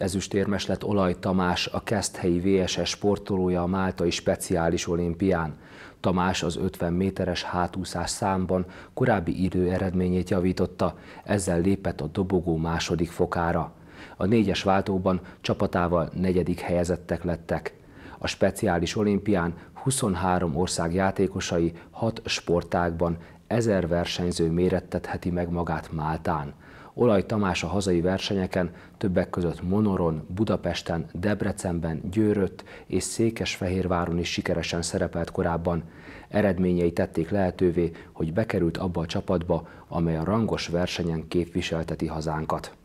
Ezüstérmes lett Olaj Tamás, a keszthelyi VSS sportolója a Máltai speciális olimpián. Tamás az 50 méteres hátúszás számban korábbi idő eredményét javította, ezzel lépett a dobogó második fokára. A négyes váltóban csapatával negyedik helyezettek lettek. A speciális olimpián 23 ország játékosai 6 sportágban 1000 versenyző mérettetheti meg magát Máltán. Olaj Tamás a hazai versenyeken, többek között Monoron, Budapesten, Debrecenben, Győrött és Székesfehérváron is sikeresen szerepelt korábban. Eredményei tették lehetővé, hogy bekerült abba a csapatba, amely a rangos versenyen képviselteti hazánkat.